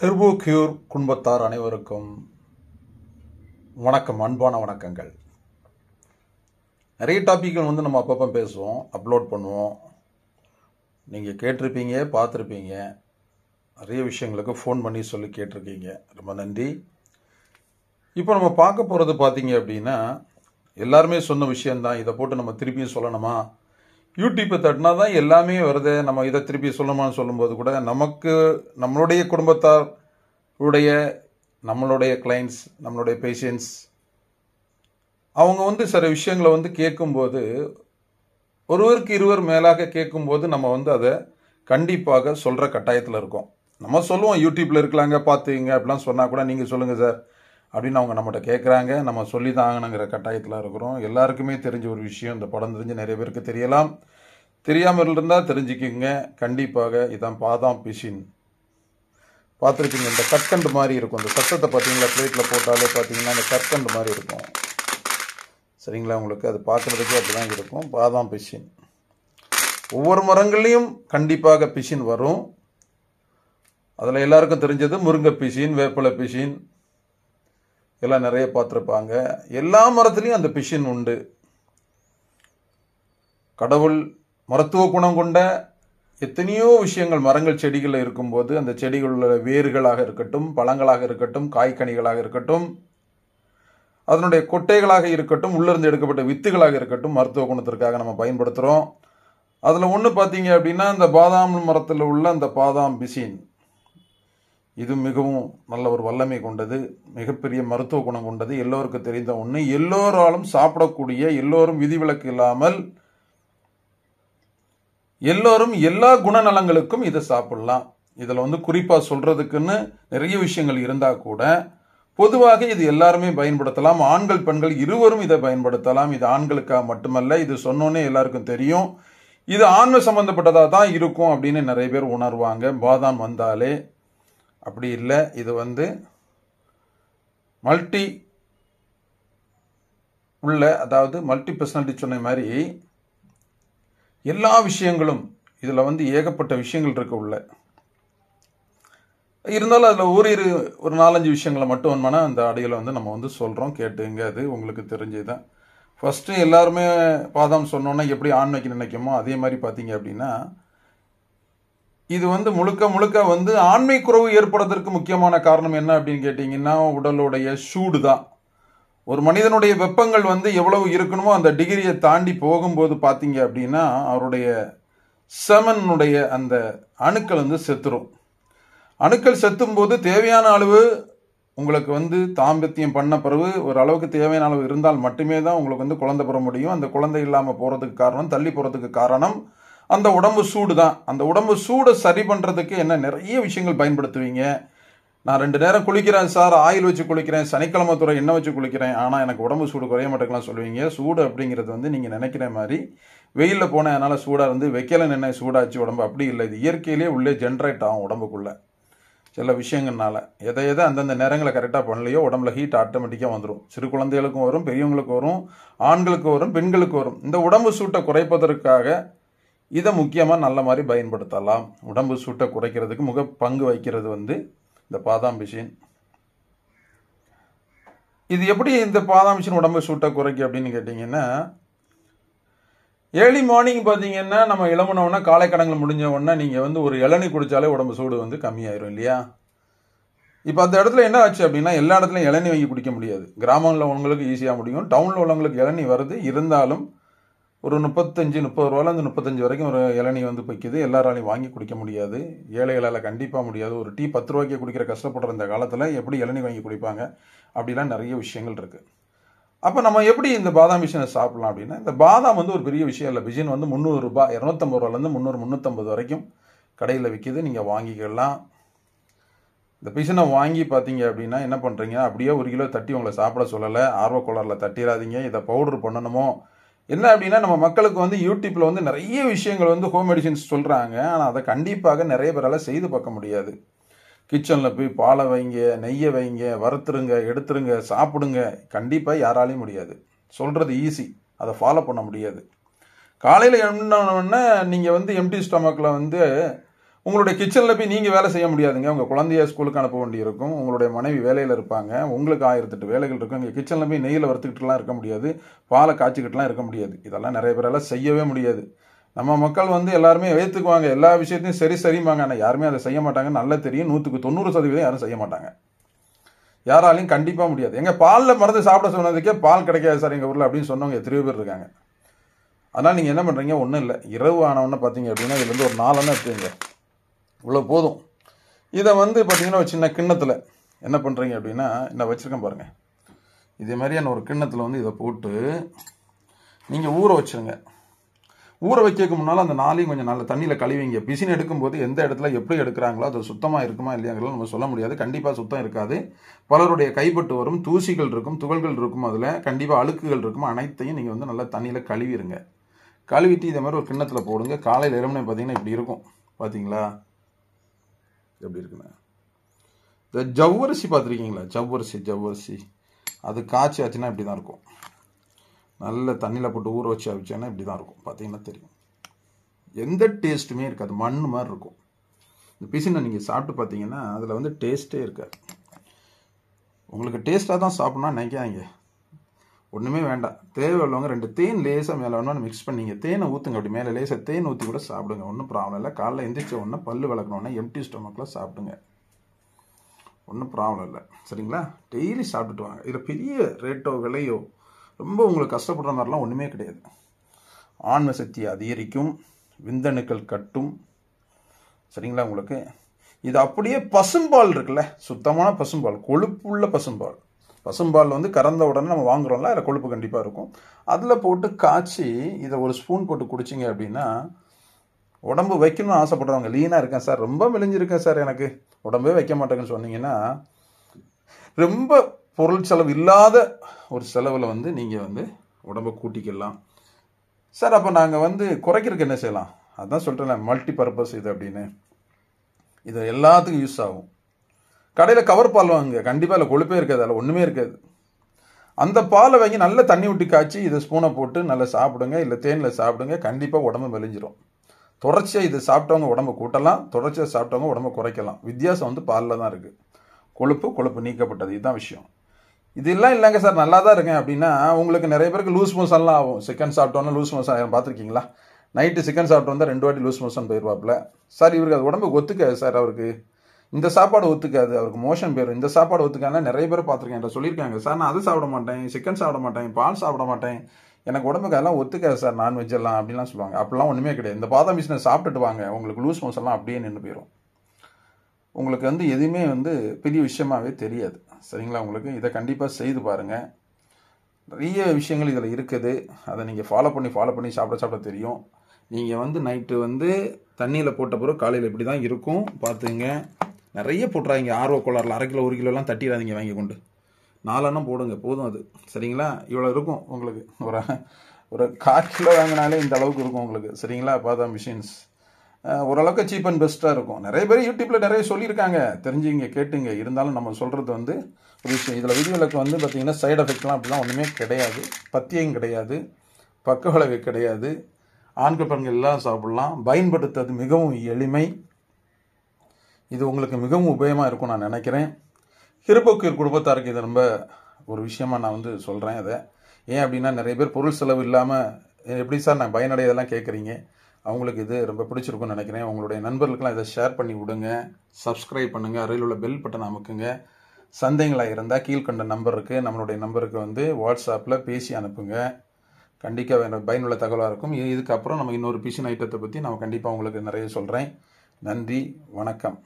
cure குடும்பத்தார் அனைவருக்கும் வணக்கம் அன்பான வணக்கங்கள் நிறைய டாப்பிக்கள் வந்து நம்ம அப்பப்போ பேசுவோம் அப்லோட் பண்ணுவோம் நீங்கள் கேட்டிருப்பீங்க பார்த்துருப்பீங்க நிறைய விஷயங்களுக்கு ஃபோன் பண்ணி சொல்லி கேட்டிருக்கீங்க ரொம்ப நன்றி இப்போ நம்ம பார்க்க போகிறது பார்த்தீங்க அப்படின்னா எல்லாருமே சொன்ன விஷயந்தான் இதை போட்டு நம்ம திருப்பியும் சொல்லணுமா யூடியூப்பை தட்டினா தான் எல்லாமே வருது நம்ம இதை திருப்பி சொல்லணும்னு சொல்லும்போது கூட நமக்கு நம்மளுடைய குடும்பத்தார் உடைய நம்மளுடைய கிளைண்ட்ஸ் நம்மளுடைய பேஷண்ட்ஸ் அவங்க வந்து சில விஷயங்களை வந்து கேட்கும்போது ஒருவருக்கு இருவர் மேலாக கேட்கும்போது நம்ம வந்து அதை கண்டிப்பாக சொல்கிற கட்டாயத்தில் இருக்கோம் நம்ம சொல்லுவோம் யூடியூப்பில் இருக்கலாங்க பார்த்துங்க அப்படிலாம் சொன்னால் கூட நீங்கள் சொல்லுங்கள் சார் அப்படின்னு அவங்க நம்மகிட்ட கேட்குறாங்க நம்ம சொல்லி தாங்கணுங்கிற கட்டாயத்தில் இருக்கிறோம் எல்லாருக்குமே தெரிஞ்ச ஒரு விஷயம் இந்த படம் தெரிஞ்சு நிறைய பேருக்கு தெரியலாம் தெரியாமல் இருந்தால் தெரிஞ்சுக்கிங்க கண்டிப்பாக இதான் பாதாம் பிஷின் பார்த்துருக்கீங்க இந்த கற்கண்டு மாதிரி இருக்கும் இந்த சத்தத்தை பார்த்தீங்களா பிளேட்டில் போட்டாலே பார்த்தீங்கன்னா அந்த கற்கண்டு மாதிரி இருக்கும் சரிங்களா உங்களுக்கு அது பார்க்குறதுக்கே அப்படி தான் இருக்கும் பாதாம் பிஷின் ஒவ்வொரு மரங்கள்லேயும் கண்டிப்பாக பிஷின் வரும் அதில் எல்லாருக்கும் தெரிஞ்சது முருங்கை பிஷின் வேப்பிலை பிஷின் எல்லாம் நிறைய பார்த்துருப்பாங்க எல்லா மரத்துலேயும் அந்த பிஷின் உண்டு கடவுள் மருத்துவ குணம் கொண்ட எத்தனையோ விஷயங்கள் மரங்கள் செடிகளில் இருக்கும்போது அந்த செடிகளில் வேர்களாக இருக்கட்டும் பழங்களாக இருக்கட்டும் காய்கனிகளாக இருக்கட்டும் அதனுடைய கொட்டைகளாக இருக்கட்டும் உள்ளிருந்து எடுக்கப்பட்ட வித்துகளாக இருக்கட்டும் மருத்துவ குணத்திற்காக நம்ம பயன்படுத்துகிறோம் அதில் ஒன்று பார்த்தீங்க அப்படின்னா இந்த பாதாம் மரத்தில் உள்ள அந்த பாதாம் பிசின் இது மிகவும் நல்ல ஒரு வல்லமை கொண்டது மிகப்பெரிய மருத்துவ குணம் கொண்டது எல்லோருக்கும் தெரிந்த ஒன்று எல்லோராலும் சாப்பிடக்கூடிய எல்லோரும் விதிவிலக்கு இல்லாமல் எல்லோரும் எல்லா குணநலங்களுக்கும் இதை சாப்பிடலாம் இதில் வந்து குறிப்பாக சொல்கிறதுக்குன்னு நிறைய விஷயங்கள் இருந்தால் கூட பொதுவாக இது எல்லாருமே பயன்படுத்தலாம் ஆண்கள் பெண்கள் இருவரும் இதை பயன்படுத்தலாம் இது ஆண்களுக்காக மட்டுமல்ல இது சொன்னோன்னே எல்லாருக்கும் தெரியும் இது ஆண்மை சம்மந்தப்பட்டதாக தான் இருக்கும் அப்படின்னு நிறைய பேர் உணர்வாங்க பாதாம் வந்தாலே அப்படி இல்லை இது வந்து மல்டி உள்ள அதாவது மல்டி பர்சனாலிட்டி சொன்ன மாதிரி எல்லா விஷயங்களும் இதில் வந்து ஏகப்பட்ட விஷயங்கள் இருக்கு உள்ள இருந்தாலும் அதில் ஒரு இரு ஒரு நாலஞ்சு விஷயங்களை மட்டும் வேணுமானா அந்த ஆடியோவில் வந்து நம்ம வந்து சொல்கிறோம் கேட்டுங்க அது உங்களுக்கு தான் ஃபஸ்ட்டு எல்லாருமே பாதம் சொன்னோன்னா எப்படி ஆண் வைக்க நினைக்குமோ அதே மாதிரி பார்த்தீங்க அப்படின்னா இது வந்து முழுக்க முழுக்க வந்து ஆண்மை குறவு ஏற்படுறதற்கு முக்கியமான காரணம் என்ன அப்படின்னு கேட்டிங்கன்னா உடலுடைய சூடு தான் ஒரு மனிதனுடைய வெப்பங்கள் வந்து எவ்வளவு இருக்கணுமோ அந்த டிகிரியை தாண்டி போகும்போது பார்த்தீங்க அப்படின்னா அவருடைய செமனுடைய அந்த அணுக்கள் வந்து செத்துரும் அணுக்கள் செத்தும் போது தேவையான அளவு உங்களுக்கு வந்து தாம்பத்தியம் பண்ண பிறகு ஒரு அளவுக்கு தேவையான அளவு இருந்தால் மட்டுமே தான் உங்களுக்கு வந்து குழந்தை பெற முடியும் அந்த குழந்தை இல்லாமல் போகிறதுக்கு காரணம் தள்ளி போகிறதுக்கு காரணம் அந்த உடம்பு சூடு தான் அந்த உடம்பு சூடை சரி பண்ணுறதுக்கு என்ன நிறைய விஷயங்கள் பயன்படுத்துவீங்க நான் ரெண்டு நேரம் குளிக்கிறேன் சார் ஆயில் வச்சு குளிக்கிறேன் சனிக்கிழமை துறை எண்ணெய் வச்சு குளிக்கிறேன் ஆனால் எனக்கு உடம்பு சூடு குறைய மாட்டேங்கலாம் சொல்லுவீங்க சூடு அப்படிங்கிறது வந்து நீங்கள் நினைக்கிற மாதிரி வெயிலில் போனால் என்னால் சூடாக இருந்து வைக்கல நின்று சூடாச்சு உடம்பு அப்படி இல்லை இது இயற்கையிலே உள்ளே ஜென்ரேட் ஆகும் உடம்புக்குள்ளே சில விஷயங்கள்னால எதை எதை அந்தந்த நேரங்களை கரெக்டாக பண்ணலையோ உடம்புல ஹீட் ஆட்டோமேட்டிக்காக வந்துடும் சிறு குழந்தைகளுக்கும் வரும் பெரியவங்களுக்கு வரும் ஆண்களுக்கு வரும் பெண்களுக்கு வரும் இந்த உடம்பு சூட்டை குறைப்பதற்காக இதை முக்கியமாக நல்ல மாதிரி பயன்படுத்தலாம் உடம்பு சூட்டை குறைக்கிறதுக்கு முக பங்கு வைக்கிறது வந்து இந்த பாதாம் மிஷின் இது எப்படி இந்த பாதாம் மிஷின் உடம்பு சூட்டை குறைக்கு அப்படின்னு கேட்டிங்கன்னா ஏர்லி மார்னிங் பார்த்தீங்கன்னா நம்ம இளமனவுடனே காலை கடங்கள் முடிஞ்ச உடனே நீங்கள் வந்து ஒரு இளநி குடித்தாலே உடம்பு சூடு வந்து கம்மியாயிரும் இல்லையா இப்போ அந்த இடத்துல என்ன ஆச்சு அப்படின்னா எல்லா இடத்துலையும் இளநீ வாங்கி குடிக்க முடியாது கிராமங்களில் உள்ளவங்களுக்கு ஈஸியாக முடியும் டவுனில் உள்ளவங்களுக்கு இளநி வருது இருந்தாலும் ஒரு முப்பத்தஞ்சு முப்பது ரூபாயிலேருந்து முப்பத்தஞ்சு வரைக்கும் ஒரு இளநீ வந்து போய்க்குது எல்லாராலையும் வாங்கி குடிக்க முடியாது ஏழைகளால் கண்டிப்பாக முடியாது ஒரு டீ பத்து ரூபாய்க்கு குடிக்கிற கஷ்டப்படுற இந்த காலத்தில் எப்படி இளநீ வாங்கி குடிப்பாங்க அப்படிலாம் நிறைய விஷயங்கள் இருக்குது அப்போ நம்ம எப்படி இந்த பாதாம் மிஷினை சாப்பிட்லாம் அப்படின்னா இந்த பாதாம் வந்து ஒரு பெரிய விஷயம் இல்லை பிஜின் வந்து முந்நூறு ரூபாய் இரநூத்தம்பது ரூபாலேருந்து முந்நூறு முந்நூற்றம்பது வரைக்கும் கடையில் விற்கிது நீங்கள் வாங்கிக்கலாம் இந்த பிசினை வாங்கி பார்த்தீங்க அப்படின்னா என்ன பண்ணுறீங்க அப்படியே ஒரு கிலோ தட்டி உங்களை சாப்பிட சொல்லலை ஆர்வக்கோளரில் தட்டிடாதீங்க இதை பவுடர் பண்ணணுமோ என்ன அப்படின்னா நம்ம மக்களுக்கு வந்து யூடியூப்பில் வந்து நிறைய விஷயங்கள் வந்து ஹோம் மெடிசின்ஸ் சொல்கிறாங்க ஆனால் அதை கண்டிப்பாக நிறைய பேரால் செய்து பார்க்க முடியாது கிச்சனில் போய் பாலை வைங்க நெய்யை வைங்க வறுத்துருங்க எடுத்துருங்க சாப்பிடுங்க கண்டிப்பாக யாராலையும் முடியாது சொல்கிறது ஈஸி அதை ஃபாலோ பண்ண முடியாது காலையில் எழுந்தோடனே நீங்கள் வந்து எம்டி ஸ்டமக்கில் வந்து உங்களுடைய கிச்சனில் போய் நீங்கள் வேலை செய்ய முடியாதுங்க உங்கள் குழந்தைய ஸ்கூலுக்கு அனுப்ப வேண்டியிருக்கும் உங்களுடைய மனைவி வேலையில் இருப்பாங்க உங்களுக்கு ஆயிரத்தெட்டு வேலைகள் இருக்கும் இங்கே கிச்சனில் போய் நெய்யில் வறுத்துக்கிட்டுலாம் இருக்க முடியாது பாலை காய்ச்சிக்கிட்டுலாம் இருக்க முடியாது இதெல்லாம் நிறைய பேரெல்லாம் செய்யவே முடியாது நம்ம மக்கள் வந்து எல்லாருமே ஏற்றுக்குவாங்க எல்லா விஷயத்தையும் சரி சரிம்பாங்க ஆனால் யாருமே அதை செய்ய மாட்டாங்க நல்லா தெரியும் நூற்றுக்கு தொண்ணூறு சதவீதம் யாரும் செய்ய மாட்டாங்க யாராலையும் கண்டிப்பாக முடியாது எங்கள் பாலில் மறந்து சாப்பிட சொன்னதுக்கே பால் கிடைக்காது சார் எங்கள் ஊரில் அப்படின்னு சொன்னவங்க எத்தனை பேர் இருக்காங்க அதனால் நீங்கள் என்ன பண்ணுறீங்க ஒன்றும் இல்லை இரவு ஆனவொன்னே பார்த்தீங்க அப்படின்னா இதுலேருந்து ஒரு நாலெண்ணம் எடுத்துங்க இவ்வளோ போதும் இதை வந்து பார்த்திங்கன்னா ஒரு சின்ன கிண்ணத்தில் என்ன பண்ணுறீங்க அப்படின்னா நான் வச்சுருக்கேன் பாருங்கள் இதே மாதிரியான ஒரு கிண்ணத்தில் வந்து இதை போட்டு நீங்கள் ஊற வச்சுருங்க ஊற வைக்கிறதுக்கு முன்னால் அந்த நாளையும் கொஞ்சம் நல்ல தண்ணியில் கழுவிங்க பிசின் எடுக்கும்போது எந்த இடத்துல எப்படி எடுக்கிறாங்களோ அது சுத்தமாக இருக்குமா இல்லையாங்கிறது நம்ம சொல்ல முடியாது கண்டிப்பாக சுத்தம் இருக்காது பலருடைய கைப்பட்டு வரும் தூசிகள் இருக்கும் துகள்கள் இருக்கும் அதில் கண்டிப்பாக அழுக்குகள் இருக்கும் அனைத்தையும் நீங்கள் வந்து நல்லா தண்ணியில் கழுவிடுங்க கழுவிட்டு இதே மாதிரி ஒரு கிண்ணத்தில் போடுங்க காலையில் இரவுனே பார்த்தீங்கன்னா இப்படி இருக்கும் பார்த்தீங்களா எப்படி இருக்குண்ணா இந்த ஜவ்வரிசி பார்த்துருக்கீங்களா ஜவ்வரிசி ஜவ்வரிசி அது காய்ச்சி ஆச்சுன்னா இப்படி தான் இருக்கும் நல்ல தண்ணியில் போட்டு ஊற வச்சு அவிச்சோன்னா இப்படி தான் இருக்கும் பார்த்தீங்கன்னா தெரியும் எந்த டேஸ்ட்டுமே இருக்காது மண் மாதிரி இருக்கும் இந்த பிசினை நீங்கள் சாப்பிட்டு பார்த்தீங்கன்னா அதில் வந்து டேஸ்ட்டே இருக்காது உங்களுக்கு டேஸ்ட்டாக தான் சாப்பிட்ணும்னா நினைக்காதீங்க ஒன்றுமே வேண்டாம் தேவை உள்ளவங்க ரெண்டு தேன் லேசாக மேலே ஒன்று மிக்ஸ் பண்ணிங்க தேனை ஊற்றுங்க அப்படி மேலே லேசாக தேன் ஊற்றி கூட சாப்பிடுங்க ஒன்றும் ப்ராப்ளம் இல்லை காலைல எந்திரிச்ச ஒன்று பல் வளர்க்கணுன்னா எம்டி ஸ்டொமக்கில் சாப்பிடுங்க ஒன்றும் ப்ராப்ளம் இல்லை சரிங்களா டெய்லி சாப்பிட்டுட்டு வாங்க இதில் பெரிய ரேட்டோ விலையோ ரொம்ப உங்களுக்கு கஷ்டப்படுற மாதிரிலாம் ஒன்றுமே கிடையாது ஆன்ம சக்தி அதிகரிக்கும் விந்தணுக்கள் கட்டும் சரிங்களா உங்களுக்கு இது அப்படியே பசும்பால் இருக்குல்ல சுத்தமான பசும்பால் கொழுப்புள்ள பசும்பால் பசும்பால் வந்து கறந்த உடனே நம்ம வாங்குறோம்ல அதில் கொழுப்பு கண்டிப்பாக இருக்கும் அதில் போட்டு காய்ச்சி இதை ஒரு ஸ்பூன் போட்டு குடிச்சிங்க அப்படின்னா உடம்பு வைக்கணும்னு ஆசைப்படுறவங்க லீனாக இருக்கேன் சார் ரொம்ப மெலிஞ்சிருக்கேன் சார் எனக்கு உடம்பே வைக்க மாட்டேங்கன்னு சொன்னீங்கன்னா ரொம்ப பொருள் செலவு இல்லாத ஒரு செலவில் வந்து நீங்கள் வந்து உடம்பை கூட்டிக்கலாம் சார் அப்போ நாங்கள் வந்து குறைக்கிறதுக்கு என்ன செய்யலாம் அதுதான் சொல்கிறேன் மல்டி பர்பஸ் இது அப்படின்னு இது எல்லாத்துக்கும் யூஸ் ஆகும் கடையில் கவர் பால் வாங்குங்க கண்டிப்பாக அதில் கொழுப்பே இருக்காது அதில் ஒன்றுமே இருக்காது அந்த பாலை வாங்கி நல்ல தண்ணி ஊட்டி காய்ச்சி இதை ஸ்பூனை போட்டு நல்லா சாப்பிடுங்க இல்லை தேனில் சாப்பிடுங்க கண்டிப்பாக உடம்பு மெலிஞ்சிரும் தொடர்ச்சியாக இதை சாப்பிட்டவங்க உடம்பு கூட்டலாம் தொடர்ச்சியாக சாப்பிட்டவங்க உடம்பு குறைக்கலாம் வித்தியாசம் வந்து பாலில் தான் இருக்குது கொழுப்பு கொழுப்பு நீக்கப்பட்டது இதுதான் விஷயம் இதெல்லாம் இல்லைங்க சார் நல்லா தான் இருக்கேன் அப்படின்னா உங்களுக்கு நிறைய பேருக்கு லூஸ் மோசன்லாம் ஆகும் சிக்கன் சாப்பிட்டோன்னா லூஸ் மோஷன் பார்த்துருக்கீங்களா நைட்டு சிக்கன் சாப்பிட்டு வந்தால் ரெண்டு வாட்டி லூஸ் மோசன் போயிடுவாப்பில் சார் இவருக்கு அது உடம்பு ஒத்துக்காது சார் அவருக்கு இந்த சாப்பாடு ஒத்துக்காது அவருக்கு மோஷன் போயிடும் இந்த சாப்பாடு ஒத்துக்கானா நிறைய பேர் பார்த்துருக்கேன் என்கிட்ட சொல்லியிருக்காங்க சார் நான் அது சாப்பிட மாட்டேன் சிக்கன் சாப்பிட மாட்டேன் பால் சாப்பிட மாட்டேன் எனக்கு உடம்புக்கு அதெல்லாம் ஒத்துக்காது சார் நான்வெஜ் எல்லாம் அப்படிலாம் சொல்லுவாங்க அப்படிலாம் ஒன்றுமே கிடையாது இந்த பாதாம் பிஸ்னஸ் சாப்பிட்டுட்டு வாங்க உங்களுக்கு லூஸ் மோஸ் எல்லாம் அப்படியே நின்று போயிடும் உங்களுக்கு வந்து எதுவுமே வந்து பெரிய விஷயமாகவே தெரியாது சரிங்களா உங்களுக்கு இதை கண்டிப்பாக செய்து பாருங்கள் நிறைய விஷயங்கள் இதில் இருக்குது அதை நீங்கள் ஃபாலோ பண்ணி ஃபாலோ பண்ணி சாப்பிட சாப்பிட தெரியும் நீங்கள் வந்து நைட்டு வந்து தண்ணியில் போட்ட பிறகு காலையில் இப்படி தான் இருக்கும் பார்த்துங்க நிறைய போட்டுறாங்க ஆர்வ கோளாறில் அரை கிலோ ஒரு கிலோலாம் தட்டிடாதீங்க வாங்கி கொண்டு நாலெண்ணம் போடுங்க போதும் அது சரிங்களா இவ்வளோ இருக்கும் உங்களுக்கு ஒரு ஒரு கால் கிலோ வாங்கினாலே இந்த அளவுக்கு இருக்கும் உங்களுக்கு சரிங்களா பார்த்தா மிஷின்ஸ் ஓரளவுக்கு சீப் அண்ட் பெஸ்ட்டாக இருக்கும் நிறைய பேர் யூடியூப்பில் நிறைய சொல்லியிருக்காங்க தெரிஞ்சுங்க கேட்டுங்க இருந்தாலும் நம்ம சொல்கிறது வந்து ஒரு விஷயம் இதில் வீடியோலுக்கு வந்து பார்த்திங்கன்னா சைடு எஃபெக்ட்லாம் அப்படிலாம் ஒன்றுமே கிடையாது பத்தியம் கிடையாது பக்க விளைவு கிடையாது ஆண்கள் பெண்கள் எல்லாம் சாப்பிட்லாம் பயன்படுத்துறது மிகவும் எளிமை இது உங்களுக்கு மிகவும் உபயமாக இருக்கும் நான் நினைக்கிறேன் ஹிரபோக்கீர் குடும்பத்தாருக்கு இதை ரொம்ப ஒரு விஷயமாக நான் வந்து சொல்கிறேன் அதை ஏன் அப்படின்னா நிறைய பேர் பொருள் செலவு இல்லாமல் எப்படி சார் நான் பயனடையதெல்லாம் கேட்குறீங்க அவங்களுக்கு இது ரொம்ப பிடிச்சிருக்கும்னு நினைக்கிறேன் உங்களுடைய நண்பர்களுக்கெல்லாம் இதை ஷேர் பண்ணி விடுங்க சப்ஸ்கிரைப் பண்ணுங்கள் அருகில் உள்ள பெல் பட்டன் அமுக்குங்க சந்தைங்களாக இருந்தால் கீழ்கண்ட நம்பருக்கு நம்மளுடைய நம்பருக்கு வந்து வாட்ஸ்அப்பில் பேசி அனுப்புங்க கண்டிப்பாக பயனுள்ள தகவலாக இருக்கும் இதுக்கப்புறம் நம்ம இன்னொரு பிசின் ஐட்டத்தை பற்றி நம்ம கண்டிப்பாக உங்களுக்கு நிறைய சொல்கிறேன் நன்றி வணக்கம்